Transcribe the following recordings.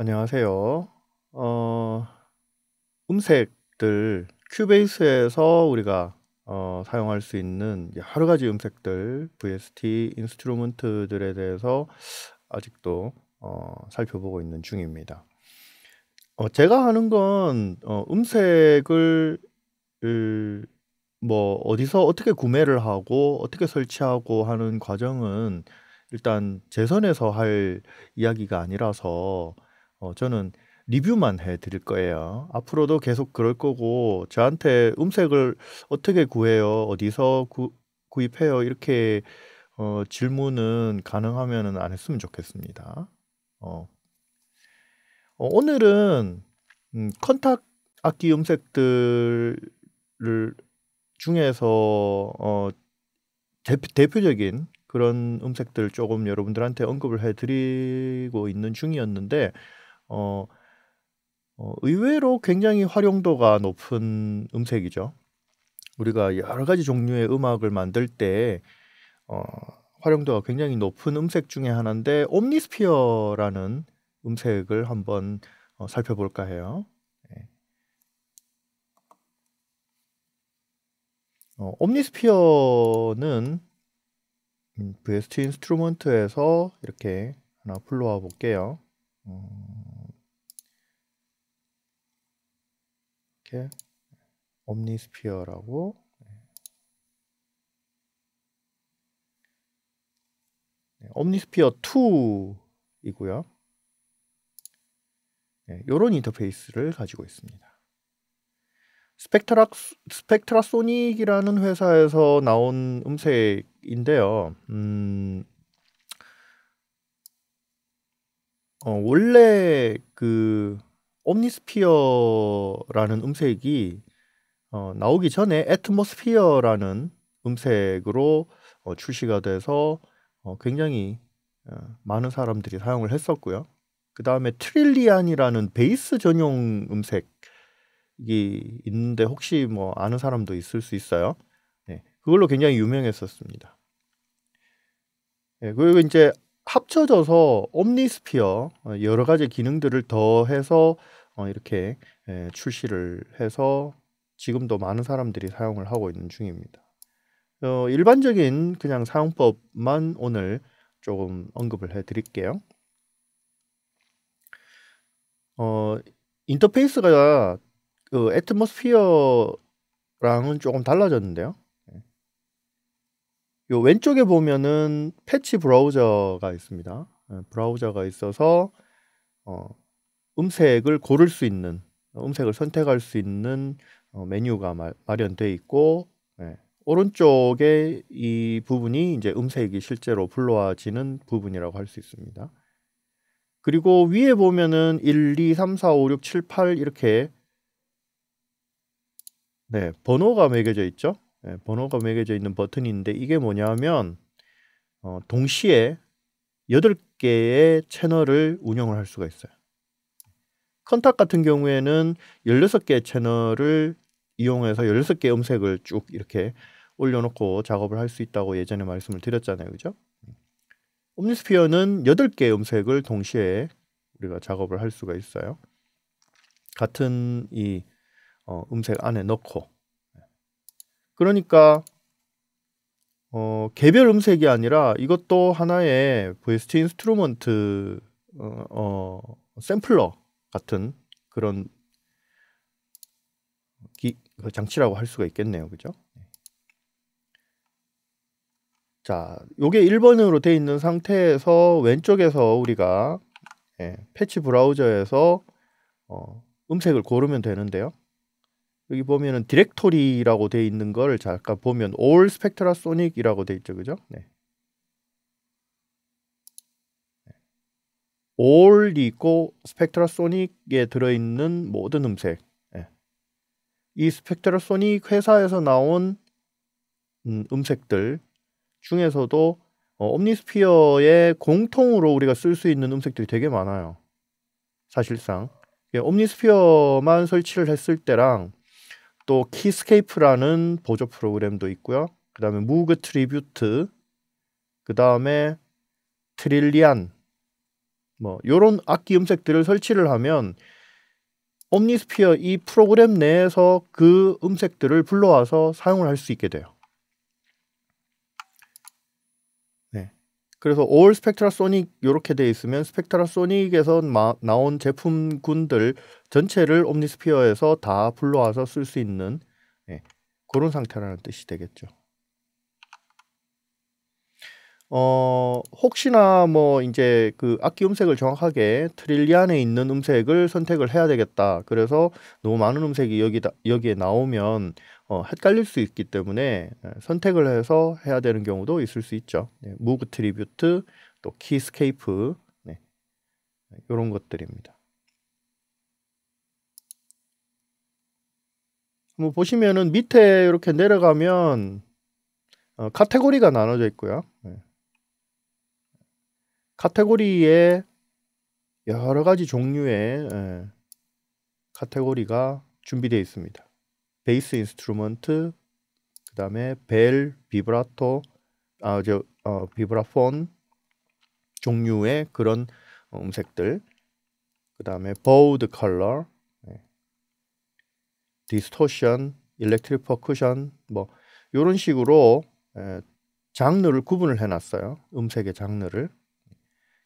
안녕하세요. 어, 음색들 큐베이스에서 우리가 어, 사용할 수 있는 여러 가지 음색들 VST 인스트루먼트들에 대해서 아직도 어, 살펴보고 있는 중입니다. 어, 제가 하는 건 어, 음색을 뭐 어디서 어떻게 구매를 하고 어떻게 설치하고 하는 과정은 일단 제 선에서 할 이야기가 아니라서 어, 저는 리뷰만 해 드릴 거예요. 앞으로도 계속 그럴 거고 저한테 음색을 어떻게 구해요? 어디서 구, 구입해요? 이렇게 어, 질문은 가능하면안 했으면 좋겠습니다. 어. 어 오늘은 음, 컨탁 악기 음색들을 중에서 어, 대표, 적인 그런 음색들 조금 여러분들한테 언급을 해드리고 있는 중이었는데 어, 어, 의외로 굉장히 활용도가 높은 음색이죠. 우리가 여러 가지 종류의 음악을 만들 때 어, 활용도가 굉장히 높은 음색 중에 하나인데 옴니스피어라는 음색을 한번 어, 살펴볼까 해요. 예. 어, 옴니스피어는 음, 베스트 인스트루먼트에서 이렇게 하나 불러와 볼게요. 어. 이렇게 옴니스피어라고 네, 네 옴니스피어 2이고요. 이런 인터페이스를 가지고 있습니다. 스펙트라, 스펙트라 소닉이라는 회사에서 나온 음색인데요. 음, 어, 원래 그 옴니스피어라는 음색이 어, 나오기 전에 애트모스피어라는 음색으로 어, 출시가 돼서 어, 굉장히 어, 많은 사람들이 사용을 했었고요. 그 다음에 트릴리안이라는 베이스 전용 음색이 있는데 혹시 뭐 아는 사람도 있을 수 있어요. 네, 그걸로 굉장히 유명했었습니다. 네, 그리고 이제 합쳐져서 옴니스피어 어, 여러 가지 기능들을 더해서 어, 이렇게 에, 예, 출시를 해서 지금도 많은 사람들이 사용을 하고 있는 중입니다. 어, 일반적인 그냥 사용법만 오늘 조금 언급을 해드릴게요. 어, 인터페이스가 그 애트모스피어랑은 조금 달라졌는데요. 예. 요 왼쪽에 보면은 패치 브라우저가 있습니다. 예, 브라우저가 있어서 어, 음색을 고를 수 있는 어, 음색을 선택할 수 있는 어, 메뉴가 마, 련되어 있고 예. 오른쪽에 이 부분이 이제 음색이 실제로 불러와지는 부분이라고 할 수 있습니다. 그리고 위에 보면은 1, 2, 3, 4, 5, 6, 7, 8 이렇게 네, 번호가 매겨져 있죠. 네, 번호가 매겨져 있는 버튼인데 이게 뭐냐면 어, 동시에 8개의 채널을 운영을 할 수가 있어요. 컨탁 같은 경우에는 16개 채널을 이용해서 16개 음색을 쭉 이렇게 올려놓고 작업을 할 수 있다고 예전에 말씀을 드렸잖아요. 그죠? 옴니스피어는 8개 음색을 동시에 우리가 작업을 할 수가 있어요. 같은 이 어, 음색 안에 넣고 그러니까 어, 개별 음색이 아니라 이것도 하나의 VST 인스트루먼트 어, 어, 샘플러 같은 그런 기, 그 장치라고 할 수가 있겠네요. 그죠? 자, 요게 1번으로 돼 있는 상태에서 왼쪽에서 우리가 예, 패치 브라우저에서 어, 음색을 고르면 되는데요. 여기 보면은 디렉토리라고 돼 있는 걸 잠깐 보면 All s p e c 이라고돼 있죠. 그죠? 네. 올리고 스펙트라 소닉에 들어있는 모든 음색 예. 이 스펙트라 소닉 회사에서 나온 음, 색들 중에서도 어, 옴니스피어의 공통으로 우리가 쓸 수 있는 음색들이 되게 많아요 사실상 예, 옴니스피어만 설치를 했을 때랑 또 키스케이프라는 보조 프로그램도 있고요 그 다음에 무그 트리뷰트 그 다음에 트릴리안 뭐 요런 악기 음색들을 설치를 하면 옴니스피어 이 프로그램 내에서 그 음색들을 불러와서 사용을 할 수 있게 돼요. 네. 그래서 올 스펙트라 소닉 요렇게돼 있으면 스펙트라 소닉에서 마, 나온 제품군들 전체를 옴니스피어에서 다 불러와서 쓸 수 있는 네, 그런 상태라는 뜻이 되겠죠. 어, 혹시나 뭐 이제 그 악기 음색을 정확하게 트릴리 안에 있는 음색을 선택을 해야 되겠다. 그래서 너무 많은 음색이 여기다, 여기에 나오면 어, 헷갈릴 수 있기 때문에 어, 선택을 해서 해야 되는 경우도 있을 수 있죠. 네, 무브 트리뷰트, 또 키스케이프, 네, 이런 것들입니다. 뭐 보시면은 밑에 이렇게 내려가면 어, 카테고리가 나눠져 있고요. 네. 카테고리에 여러 가지 종류의 에, 예, 카테고리가 준비되어 있습니다. 베이스 인스트루먼트, 그 다음에 벨, 비브라토, 아, 저, 어, 비브라폰 종류의 그런 음색들, 그 다음에 보우드 컬러, 디스토션, 일렉트릭 퍼쿠션뭐 이런 식으로 에, 예, 장르를 구분을 해놨어요. 음색의 장르를.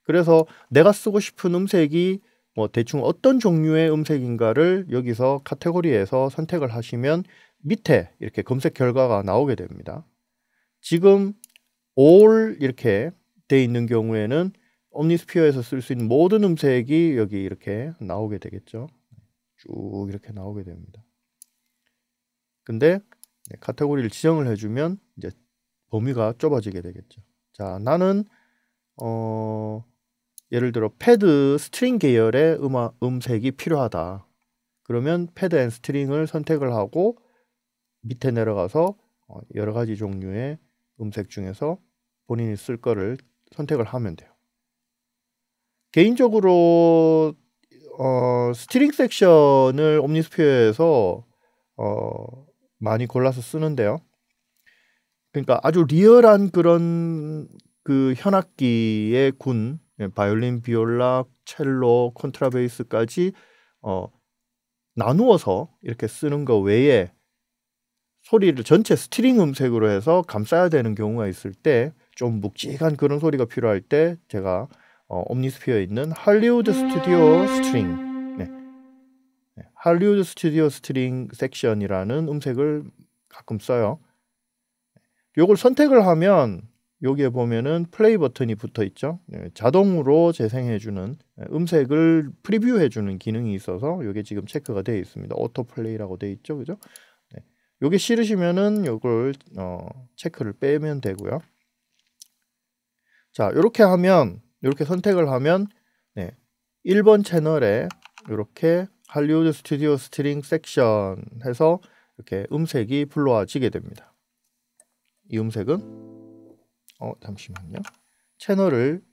그래서 내가 쓰고 싶은 음색이 뭐 대충 어떤 종류의 음색인가를 여기서 카테고리에서 선택을 하시면 밑에 이렇게 검색 결과가 나오게 됩니다. 지금 all 이렇게 돼 있는 경우에는 옴니스피어에서 쓸 수 있는 모든 음색이 여기 이렇게 나오게 되겠죠. 쭉 이렇게 나오게 됩니다. 근데 네, 카테고리를 지정을 해주면 이제 범위가 좁아지게 되겠죠. 자, 나는 어 예를 들어 패드 스트링 계열의 음악 음색이 필요하다. 그러면 패드 앤 스트링을 선택을 하고 밑에 내려가서 어, 여러 가지 종류의 음색 중에서 본인이 쓸 거를 선택을 하면 돼요. 개인적으로 어, 스트링 섹션을 옴니스피어에서 어, 많이 골라서 쓰는데요. 그러니까 아주 리얼한 그런 그 현악기의 군 예, 바이올린, 비올라, 첼로, 콘트라베이스까지 어, 나누어서 이렇게 쓰는 것 외에 소리를 전체 스트링 음색으로 해서 감싸야 되는 경우가 있을 때 좀 묵직한 그런 소리가 필요할 때 제가 어, 옴니스피어에 있는 할리우드 스튜디오 스트링 네. 네. 할리우드 스튜디오 스트링 섹션이라는 음색을 가끔 써요. 네, 요걸 선택을 하면 여기에 보면은 플레이 버튼이 붙어 있죠. 네, 자동으로 재생해 주는 네, 음색을 프리뷰해 주는 기능이 있어서 이게 지금 체크가 되어 있습니다. 오토 플레이라고 되어 있죠. 그죠? 네. 요게 싫으시면은 요걸 어, 체크를 빼면 되고요. 자, 이렇게 하면 이렇게 선택을 하면 네. 1번 채널에 이렇게 할리우드 스튜디오 스트링 섹션 해서 이렇게 음색이 불러와지게 됩니다. 이 음색은 어 잠시만요. 채널을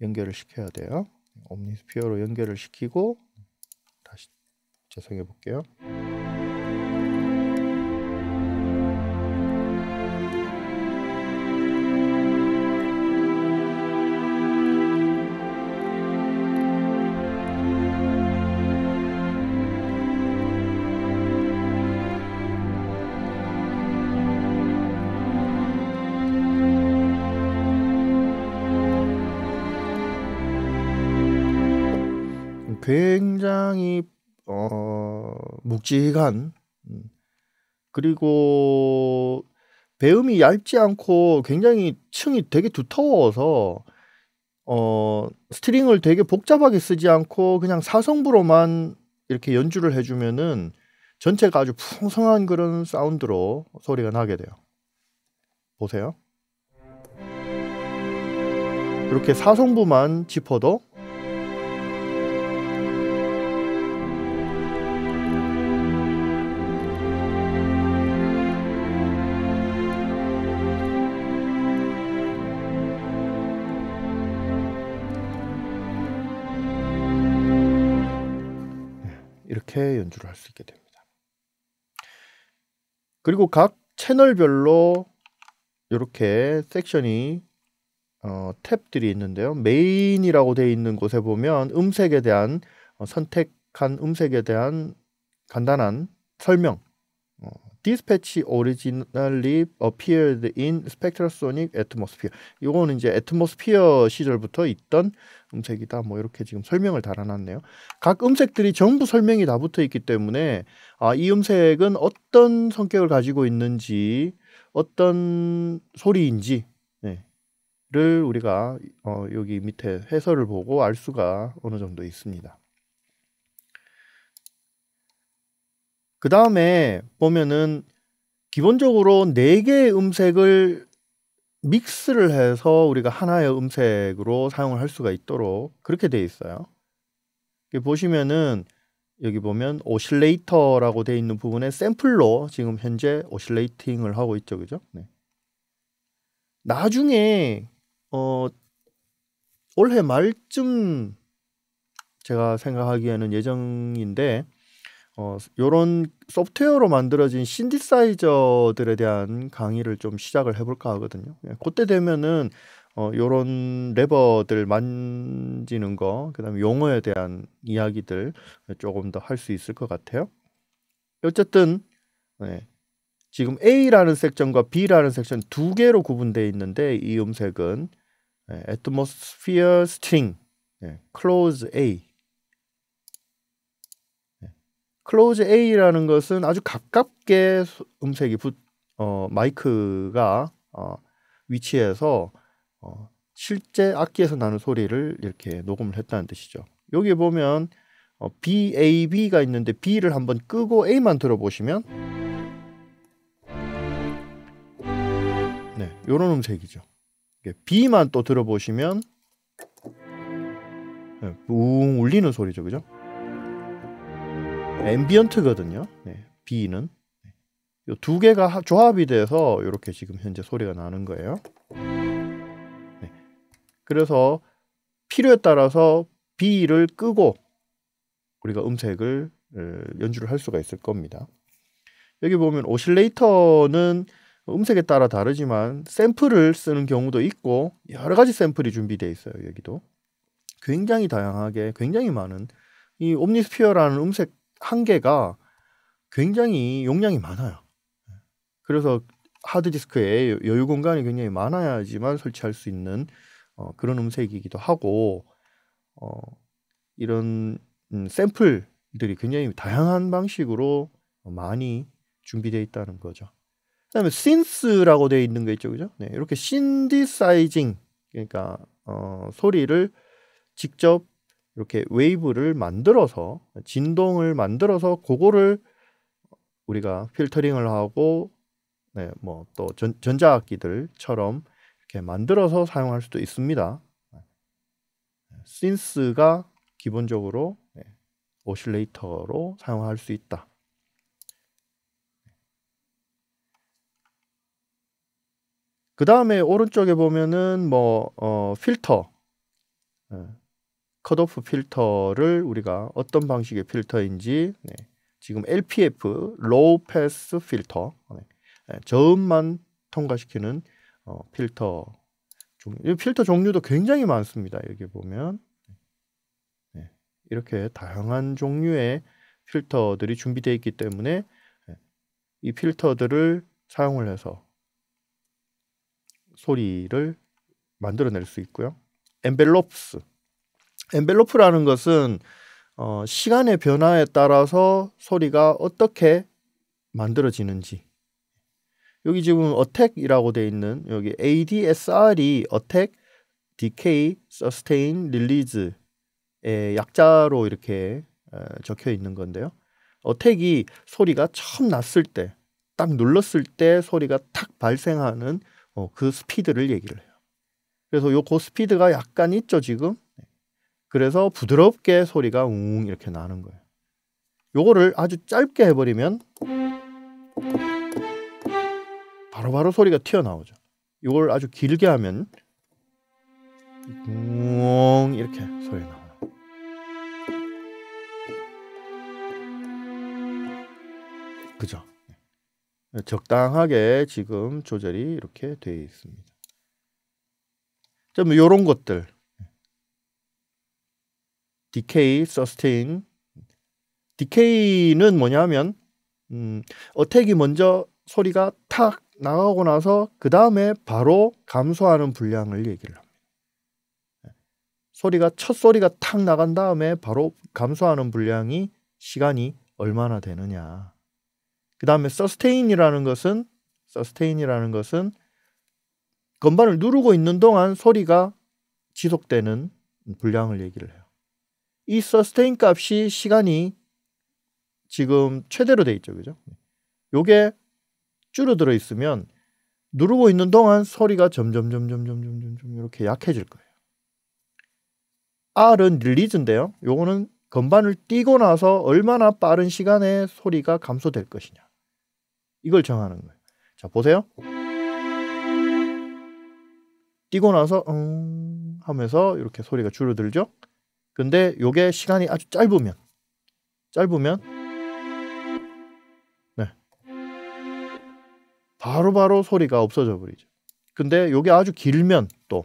연결을 시켜야 돼요. 옴니스피어로 연결을 시키고 다시 재생해 볼게요. 굵직한 음. 그리고 배음이 얇지 않고 굉장히 층이 되게 두터워서 어 스트링을 되게 복잡하게 쓰지 않고 그냥 사성부로만 이렇게 연주를 해주면은 전체가 아주 풍성한 그런 사운드로 소리가 나게 돼요. 보세요. 이렇게 사성부만 짚어도 이렇게 연주를 할 수 있게 됩니다. 그리고 각 채널별로 이렇게 섹션이 어, 탭들이 있는데요. 메인이라고 되어 있는 곳에 보면 음색에 대한 어, 선택한 음색에 대한 간단한 설명 디스패치 오리지널리 어피 i g i n a l l y appeared 이거는 이제 a t m o s p 시절부터 있던 음색이다. 뭐 이렇게 지금 설명을 달아놨네요. 각 음색들이 전부 설명이 다 붙어 있기 때문에 아, 이 음색은 어떤 성격을 가지고 있는지 어떤 소리인지 네, 를 우리가 어, 여기 밑에 해설을 보고 알 수가 어느 정도 있습니다. 그 다음에 보면은 기본적으로 네 개의 음색을 믹스를 해서 우리가 하나의 음색으로 사용을 할 수가 있도록 그렇게 되어 있어요. 보시면은 여기 보면 오실레이터라고 되어 있는 부분에 샘플로 지금 현재 오실레이팅을 하고 있죠, 그죠? 네. 나중에 어, 올해 말쯤 제가 생각하기에는 예정인데 어, 요런 소프트웨어로 만들어진 신디사이저들에 대한 강의를 좀 시작을 해볼까 하거든요. 예, 그때 되면은 어, 요런 레버들 만지는 거, 그 다음에 용어에 대한 이야기들 조금 더 할 수 있을 것 같아요. 어쨌든, 네, 지금 A라는 섹션과 B라는 섹션 두 개로 구분되어 있는데 이 음색은 네, atmosphere string, 네, close A 클로즈 A라는 것은 아주 가깝게 음색이 붙, 어, 마이크가 어, 위치해서 어, 실제 악기에서 나는 소리를 이렇게 녹음을 했다는 뜻이죠. 여기 보면 어, BAB가 있는데 B를 한번 끄고 A만 들어보시면 네, 요런 음색이죠. B만 또 들어보시면 네, 웅 울리는 소리죠, 그죠? 앰비언트거든요. 네, B는 이 두 개가 조합이 돼서 이렇게 지금 현재 소리가 나는 거예요. 네, 그래서 필요에 따라서 B를 끄고 우리가 음색을 연주를 할 수가 있을 겁니다. 여기 보면 오실레이터는 음색에 따라 다르지만 샘플을 쓰는 경우도 있고 여러 가지 샘플이 준비되어 있어요. 여기도 굉장히 다양하게 굉장히 많은 이 옴니스피어라는 음색 한계가 굉장히 용량이 많아요. 그래서 하드디스크에 여유 공간이 굉장히 많아야지만 설치할 수 있는 어, 그런 음색이기도 하고 어, 이런 음, 샘플들이 굉장히 다양한 방식으로 많이 준비되어 있다는 거죠. 그다음에 신스라고 되어 있는 거 있죠, 그죠? 네, 이렇게 신디사이징 그러니까 어, 소리를 직접 이렇게 웨이브를 만들어서 진동을 만들어서 그거를 우리가 필터링을 하고 네, 뭐 또 전자악기들처럼 이렇게 만들어서 사용할 수도 있습니다. 신스가 네. 기본적으로 네, 오실레이터로 사용할 수 있다. 그 다음에 오른쪽에 보면은 뭐 어, 필터 네. 컷오프 필터를 우리가 어떤 방식의 필터인지 네. 지금 LPF 로우 패스 필터 네. 저음만 통과시키는 어, 필터 종류. 필터 종류도 굉장히 많습니다. 여기 보면 네. 이렇게 다양한 종류의 필터들이 준비되어 있기 때문에 네, 이 필터들을 사용을 해서 소리를 만들어낼 수 있고요. e n v e 엔벨로프라는 것은 어, 시간의 변화에 따라서 소리가 어떻게 만들어지는지 여기 지금 어택이라고 돼 있는 여기 ADSR이 어택, decay, s u s t a 의 약자로 이렇게 어, 적혀 있는 건데요. 어택이 소리가 처음 났을 때, 딱 눌렀을 때 소리가 탁 발생하는 어, 그 스피드를 얘기를 해요. 그래서 요그 스피드가 약간 있죠 지금. 그래서 부드럽게 소리가 웅 이렇게 나는 거예요. 요거를 아주 짧게 해버리면 바로바로 바로 소리가 튀어나오죠. 이걸 아주 길게 하면 웅 이렇게 소리 나와요. 그죠? 네. 적당하게 지금 조절이 이렇게 되어 있습니다. 좀 요런 것들 decay, sustain. decay는 뭐냐면 음, 어택이 먼저 소리가 탁 나가고 나서 그 다음에 바로 감소하는 분량을 얘기를 합니다. 네. 소리가 첫 소리가 탁 나간 다음에 바로 감소하는 분량이 시간이 얼마나 되느냐. 그 다음에 서스테인이라는 것은 서스테인이라는 것은 건반을 누르고 있는 동안 소리가 지속되는 분량을 얘기를 해요. 이 서스테인 값이 시간이 지금 최대로 돼 있죠. 그죠? 요게 줄어들어 있으면 누르고 있는 동안 소리가 점점 점점 점점 점점 이렇게 약해질 거예요. R은 릴리즈인데요. 요거는 건반을 띄고 나서 얼마나 빠른 시간에 소리가 감소될 것이냐. 이걸 정하는 거예요. 자, 보세요. 띄고 나서 음 하면서 이렇게 소리가 줄어들죠. 근데 요게 시간이 아주 짧으면 짧으면 네. 바로바로 바로 소리가 없어져 버리죠. 근데 요게 아주 길면 또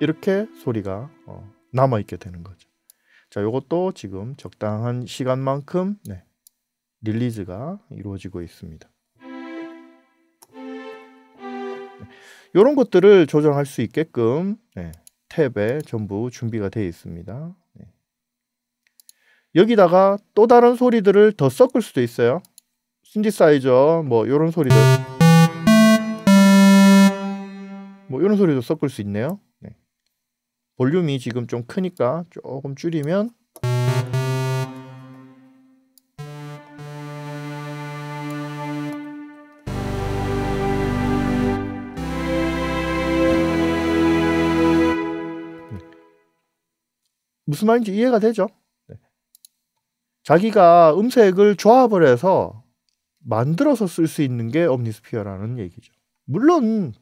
이렇게 소리가 어, 남아 있게 되는 거죠. 자, 요것도 지금 적당한 시간만큼 네, 릴리즈가 이루어지고 있습니다. 이런 것들을 조정할 수 있게끔 네, 탭에 전부 준비가 되어 있습니다. 네. 여기다가 또 다른 소리들을 더 섞을 수도 있어요. 신디사이저 뭐 이런 소리들 뭐 이런 소리도 섞을 수 있네요. 네. 볼륨이 지금 좀 크니까 조금 줄이면 무슨 말인지 이해가 되죠? 네. 자기가 음색을 조합을 해서 만들어서 쓸 수 있는 게 옴니스피어라는 얘기죠. 물론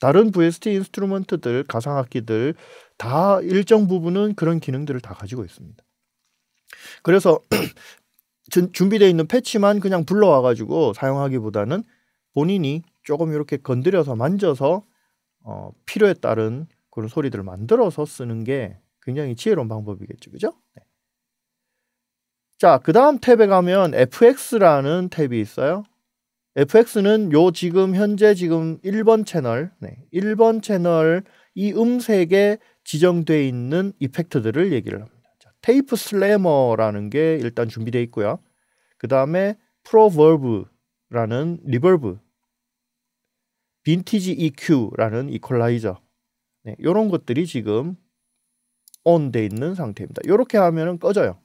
다른 VST 인스트루먼트들, 가상악기들 다 일정 부분은 그런 기능들을 다 가지고 있습니다. 그래서 준비되어 있는 패치만 그냥 불러와 가지고 사용하기보다는 본인이 조금 이렇게 건드려서 만져서 어, 필요에 따른 그런 소리들을 만들어서 쓰는 게 굉장히 지혜로운 방법이겠죠. 그죠? 네. 자, 그 다음 탭에 가면 FX라는 탭이 있어요. FX는 요 지금 현재 지금 1번 채널, 네, 1번 채널 이 음색에 지정되어 있는 이펙트들을 얘기를 합니다. 자, 테이프 슬래머라는 게 일단 준비되어 있고요. 그 다음에 프로버브라는 리버브, 빈티지 EQ라는 이퀄라이저, 네, 이런 것들이 지금 온 n 돼 있는 상태입니다. 이렇게 하면은 꺼져요.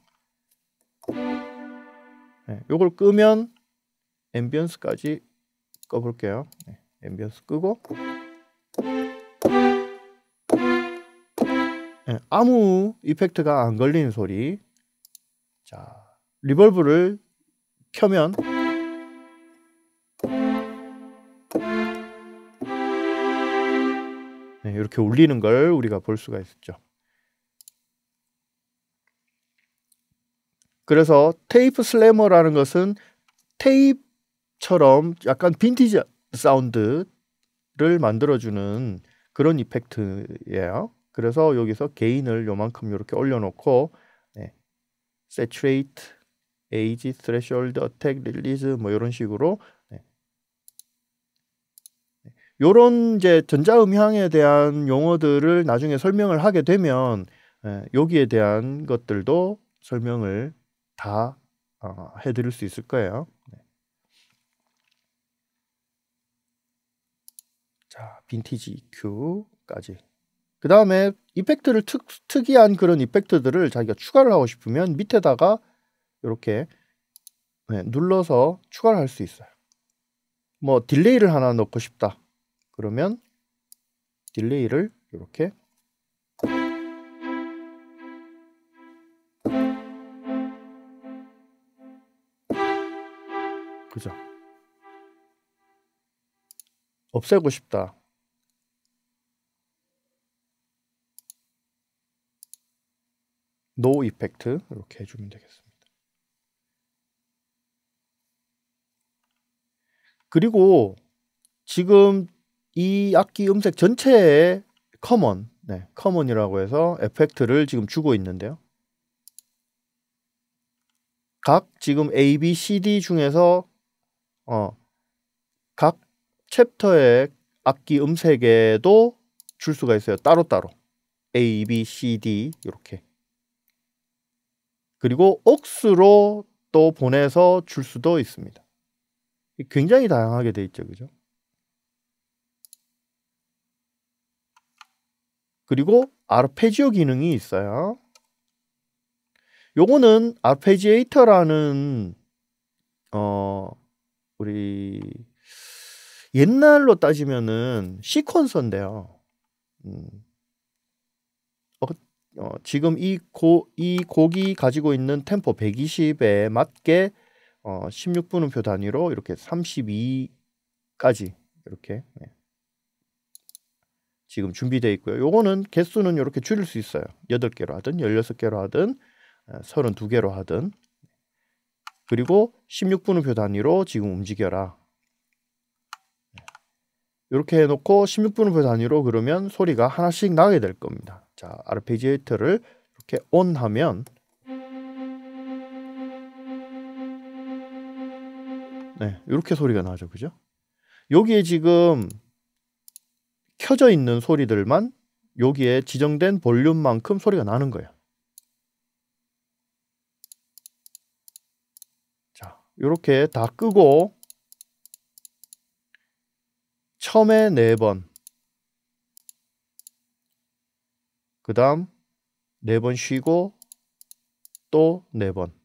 네, 요걸 끄면 앰비언스까지 꺼볼게요. 네, 앰비언스 끄고 네, 아무 이펙트가 안 걸리는 소리 자 리벌브를 켜면 네, 이렇게 울리는 걸 우리가 볼 수가 있었죠. 그래서 테이프 슬래머라는 것은 테이프처럼 약간 빈티지 사운드를 만들어주는 그런 이펙트예요. 그래서 여기서 게인을 요만큼 이렇게 올려놓고 네. saturate, age, threshold, attack, release 뭐 이런 식으로 네. 요런 이제 전자음향에 대한 용어들을 나중에 설명을 하게 되면 네. 여기에 대한 것들도 설명을 다 어, 해드릴 수 있을 거예요. 네. 자, 빈티지 EQ까지. 그 다음에 이펙트를 특, 특이한 그런 이펙트들을 자기가 추가를 하고 싶으면 밑에다가 이렇게 네, 눌러서 추가를 할 수 있어요. 뭐 딜레이를 하나 넣고 싶다. 그러면 딜레이를 이렇게 없애고 싶다. 노 이펙트 이렇게 해주면 되겠습니다. 그리고 지금 이 악기 음색 전체에 커먼, 네, 커먼이라고 해서 에펙트를 지금 주고 있는데요. 각 지금 A, B, C, D 중에서 어, 각 챕터의 악기 음색에도 줄 수가 있어요. 따로따로. A, B, C, D 이렇게. 그리고 억수로 또 보내서 줄 수도 있습니다. 굉장히 다양하게 돼 있죠. 그죠? 그리고 아르페지오 기능이 있어요. 요거는 아르페지에이터라는 어 우리 옛날로 따지면은 시퀀서인데요. 음. 어, 어, 지금 이, 고, 이 곡이 가지고 있는 템포 120에 맞게 어, 16분음표 단위로 이렇게 32까지 이렇게 네. 지금 준비되어 있고요. 요거는 개수는 이렇게 줄일 수 있어요. 8개로 하든 16개로 하든 32개로 어, 하든 그리고 16분음표 단위로 지금 움직여라 이렇게 해놓고 1 6분후표 단위로 그러면 소리가 하나씩 나게 될 겁니다. 자, 아르페지에이터를 이렇게 온 하면 네, 이렇게 소리가 나죠. 그죠? 여기에 지금 켜져 있는 소리들만 여기에 지정된 볼륨만큼 소리가 나는 거예요. 자, 이렇게 다 끄고 처음에 네 번, 그 다음 네 번 쉬고 또 네 번.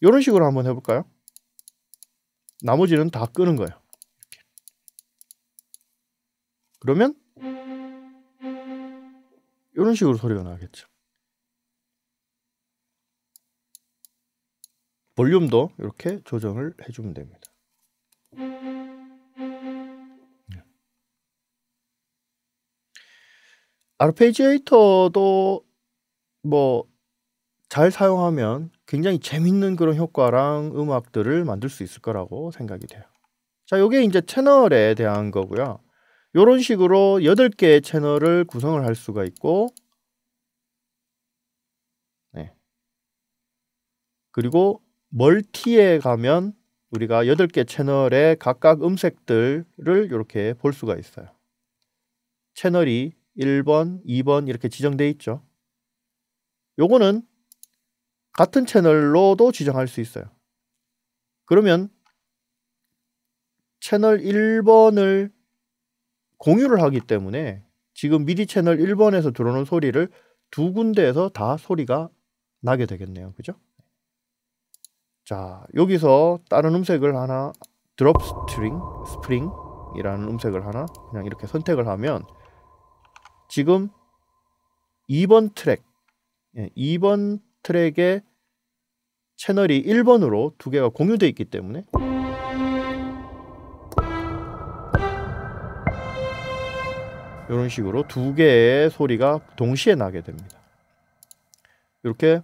이런 식으로 한번 해볼까요? 나머지는 다 끄는 거예요. 이렇게. 그러면 이런 식으로 소리가 나겠죠. 볼륨도 이렇게 조정을 해주면 됩니다. 아르페지에이터도 뭐 잘 사용하면 굉장히 재밌는 그런 효과랑 음악들을 만들 수 있을 거라고 생각이 돼요. 자, 요게 이제 채널에 대한 거고요. 요런 식으로 8개의 채널을 구성을 할 수가 있고 네. 그리고 멀티에 가면 우리가 8개 채널의 각각 음색들을 이렇게 볼 수가 있어요. 채널이 1번, 2번 이렇게 지정되어 있죠. 요거는 같은 채널로도 지정할 수 있어요. 그러면 채널 1번을 공유를 하기 때문에 지금 미디 채널 1번에서 들어오는 소리를 두 군데에서 다 소리가 나게 되겠네요. 그죠? 자, 여기서 다른 음색을 하나 드롭 스트링, 스프링이라는 음색을 하나 그냥 이렇게 선택을 하면 지금 2번 트랙, 2번 예, 트랙의 채널이 1번으로 두 개가 공유되어 있기 때문에 이런 식으로 두 개의 소리가 동시에 나게 됩니다. 이렇게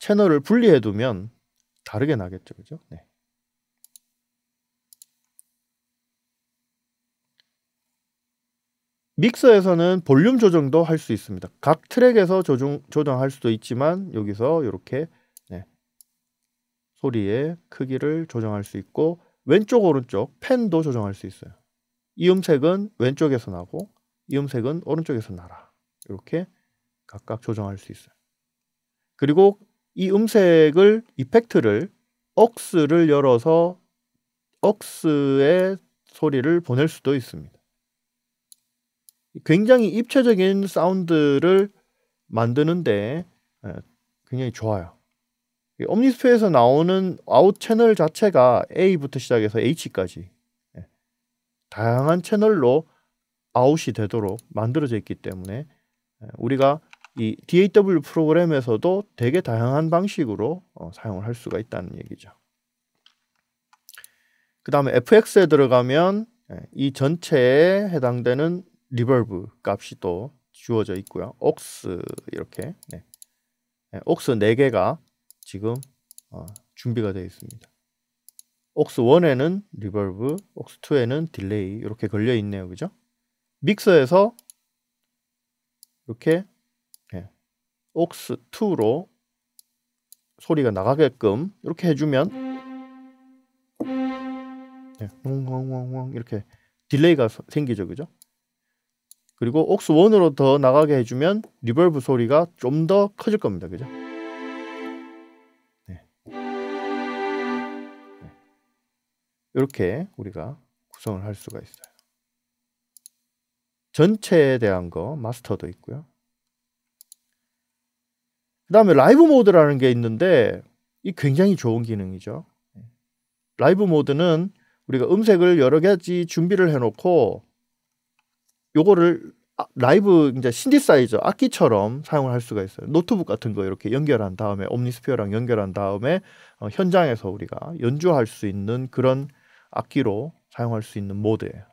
채널을 분리해 두면 다르게 나겠죠. 그죠? 네. 믹서에서는 볼륨 조정도 할 수 있습니다. 각 트랙에서 조정, 조정할 수도 있지만 여기서 이렇게 네, 소리의 크기를 조정할 수 있고 왼쪽 오른쪽 팬도 조정할 수 있어요. 이 음색은 왼쪽에서 나고 이 음색은 오른쪽에서 나라. 이렇게 각각 조정할 수 있어요. 그리고 이 음색을 이펙트를 억스를 열어서 억스의 소리를 보낼 수도 있습니다. 굉장히 입체적인 사운드를 만드는데 예, 굉장히 좋아요. 옴니스페에서 나오는 아웃 채널 자체가 A부터 시작해서 H까지 예, 다양한 채널로 아웃이 되도록 만들어져 있기 때문에 예, 우리가 이 DAW 프로그램에서도 되게 다양한 방식으로 어, 사용을 할 수가 있다는 얘기죠. 그 다음에 FX에 들어가면 이 전체에 해당되는 리버브 값이 또 주어져 있고요. 옥스 이렇게 네. 네 옥스 4개가 지금 어, 준비가 되어 있습니다. 옥스 1에는 리버브, 옥스 2에는 딜레이 이렇게 걸려 있네요. 그죠? 믹서에서 이렇게 네, 옥스 2로 소리가 나가게끔 이렇게 해주면 네, 이렇게 딜레이가 생기죠. 그죠? 그리고 옥스 원으로더 나가게 해주면 리벌브 소리가 좀 더 커질 겁니다. 그죠? 네. 네. 이렇게 우리가 구성을 할 수가 있어요. 전체에 대한 거 마스터도 있고요. 그 다음에 라이브 모드라는 게 있는데 이 굉장히 좋은 기능이죠. 네. 라이브 모드는 우리가 음색을 여러 가지 준비를 해놓고 요거를 아, 라이브 이제 신디사이저 악기처럼 사용을 할 수가 있어요. 노트북 같은 거 이렇게 연결한 다음에 옴니스피어랑 연결한 다음에 어, 현장에서 우리가 연주할 수 있는 그런 악기로 사용할 수 있는 모드예요.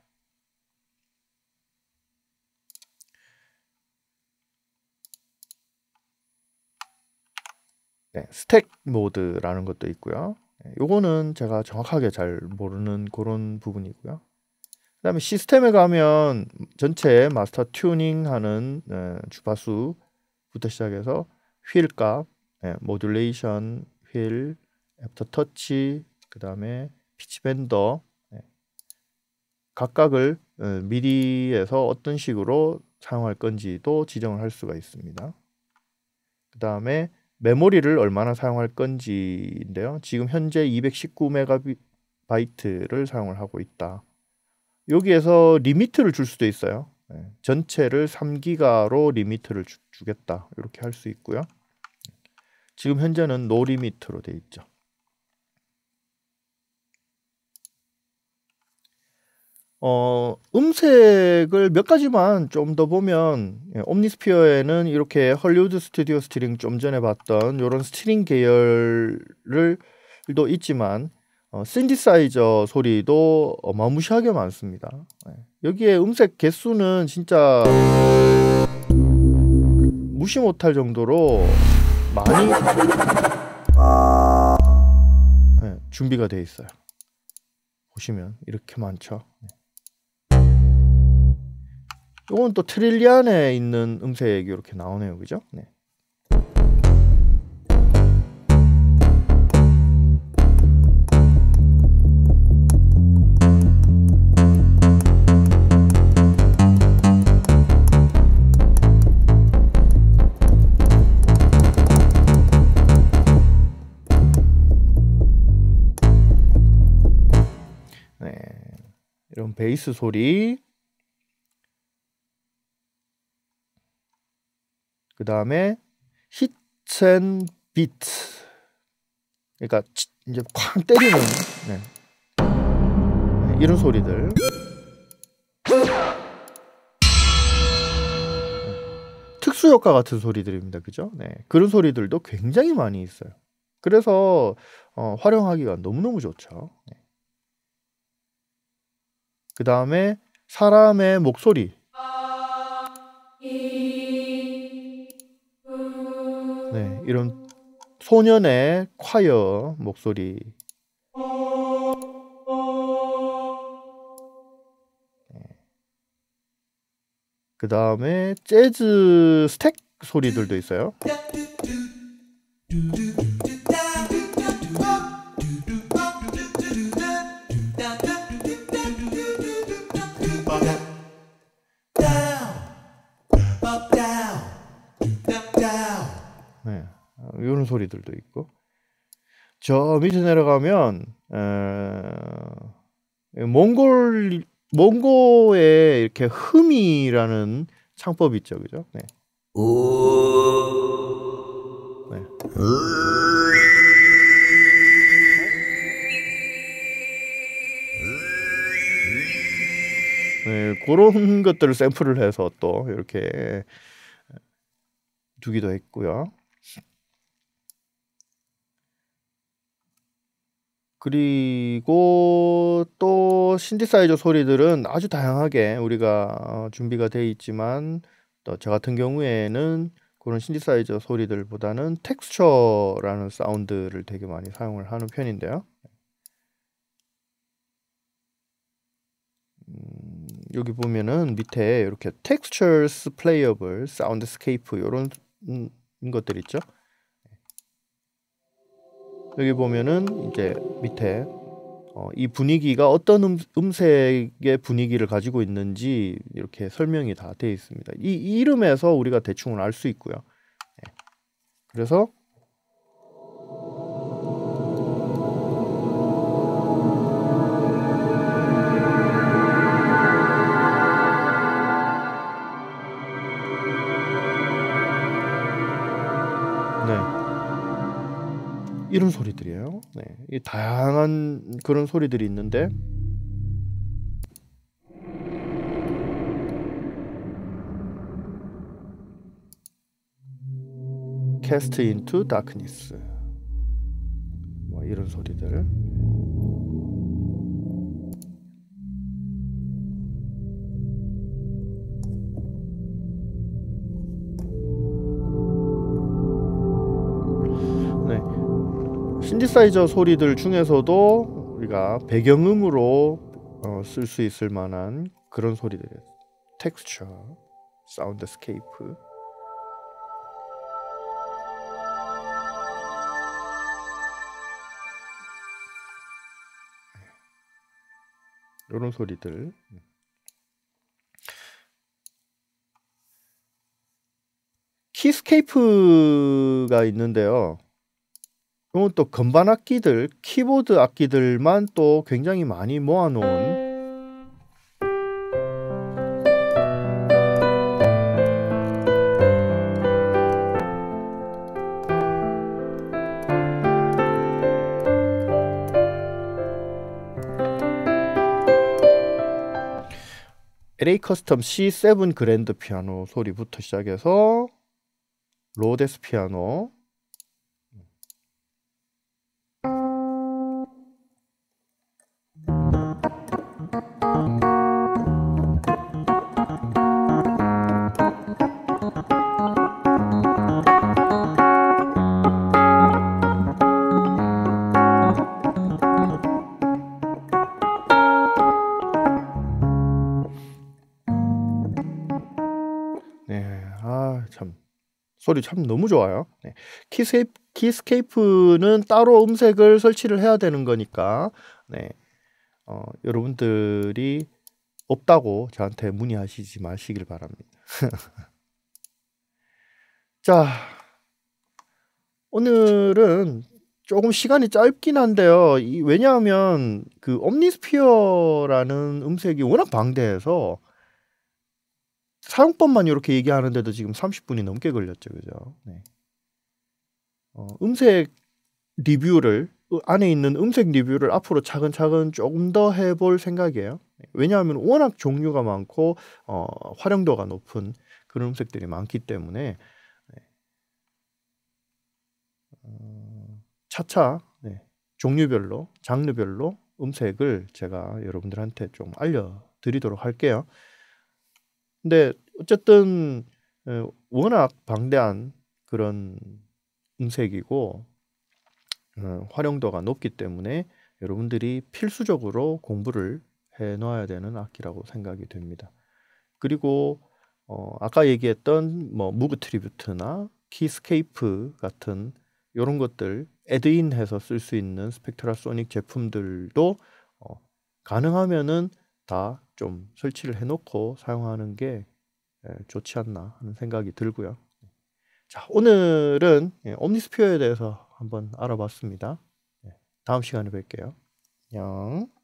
네, 스택 모드라는 것도 있고요. 네, 요거는 제가 정확하게 잘 모르는 그런 부분이고요. 그다음에 시스템에 가면 전체 마스터 튜닝하는 네, 주파수부터 시작해서 휠 값, 네, 모듈레이션, 휠, 애프터 터치, 그다음에 피치 밴더 네. 각각을 미리에서 어떤 식으로 사용할 건지도 지정을 할 수가 있습니다. 그 다음에 메모리를 얼마나 사용할 건지인데요. 지금 현재 2 1 9 메가비 m 트를 사용을 하고 있다. 여기에서 리미트를 줄 수도 있어요. 네. 전체를 3기가로 리미트를 주, 겠다 이렇게 할 수 있고요. 지금 현재는 노 리미트로 되어 있죠. 어, 음색을 몇 가지만 좀 더 보면 예, 옴니스피어에는 이렇게 헐리우드 스튜디오 스트링 좀 전에 봤던 이런 스트링 계열을 도 있지만 어, 신디사이저 소리도 어마무시하게 많습니다. 네. 여기에 음색 개수는 진짜 무시 못할 정도로 많이 네, 준비가 돼 있어요. 보시면 이렇게 많죠. 이건 네. 또 트릴리안에 있는 음색이 이렇게 나오네요, 그죠? 네. 베이스 소리 그 다음에 히첸 비트 그러니까 이제 쾅 때리는 네. 이런 소리들 네. 특수 효과 같은 소리들입니다. 그죠? 네. 그런 소리들도 굉장히 많이 있어요. 그래서 어, 활용하기가 너무너무 좋죠. 네. 그 다음에 사람의 목소리. 네, 이런 소년의 콰이어 목소리. 네. 그 다음에 재즈 스택 소리들도 있어요. 네. 네. 이런 소리들도 있고 저 밑에 내려가면 에, 몽골 몽고의 이렇게 흠이라는 창법이 있죠, 그죠? 네. 네. 네, 그런 것들을 샘플을 해서 또 이렇게 두기도 했고요. 그리고 또 신디사이저 소리들은 아주 다양하게 우리가 어, 준비가 되어 있지만 또 저 같은 경우에는 그런 신디사이저 소리들보다는 텍스처라는 사운드를 되게 많이 사용을 하는 편인데요. 음, 여기 보면은 밑에 이렇게 텍스처스 플레이어블 사운드스케이프 이런 음, 것들 있죠. 여기 보면은 이제 밑에 어, 이 분위기가 어떤 음, 색의 분위기를 가지고 있는지 이렇게 설명이 다 되어 있습니다. 이, 이름에서 우리가 대충을 알수 있고요. 네. 그래서 다양한 그런 소리들이 있는데 캐스트 인투 다크니스 뭐 이런 소리들 신세사이저 소리들 중에서도 우리가 배경음으로 어, 쓸수 있을 만한 그런 소리들 텍스처, 사운드스케이프 이런 소리들 키스케이프가 있는데요 그러면 또 건반 악기들, 키보드 악기들만 또 굉장히 많이 모아놓은 LA 커스텀 C7 그랜드 피아노 소리부터 시작해서 로데스 피아노 소리 참 너무 좋아요. 네. 키스케이프, 키스케이프는 따로 음색을 설치를 해야 되는 거니까 네. 어, 여러분들이 없다고 저한테 문의하시지 마시길 바랍니다. 자, 오늘은 조금 시간이 짧긴 한데요. 이, 왜냐하면 그 옴니스피어라는 음색이 워낙 방대해서 사용법만 이렇게 얘기하는데도 지금 30분이 넘게 걸렸죠, 그죠? 네. 어, 음색 리뷰를 안에 있는 음색 리뷰를 앞으로 차근차근 조금 더 해볼 생각이에요. 네. 왜냐하면 워낙 종류가 많고 어, 활용도가 높은 그런 음색들이 많기 때문에 네. 어, 차차 네. 종류별로 장르별로 음색을 제가 여러분들한테 좀 알려드리도록 할게요. 근데 어쨌든 워낙 방대한 그런 음색이고 어, 활용도가 높기 때문에 여러분들이 필수적으로 공부를 해 놓아야 되는 악기라고 생각이 됩니다. 그리고 어, 아까 얘기했던 뭐 무브 트리뷰트나 키스케이프 같은 이런 것들 에드인해서 쓸 수 있는 스펙트라 소닉 제품들도 어, 가능하면은 다좀 설치를 해놓고 사용하는 게 예, 좋지 않나 하는 생각이 들고요. 자, 오늘은 예, 옴니스피어에 대해서 한번 알아봤습니다. 예, 다음 시간에 뵐게요. 안녕.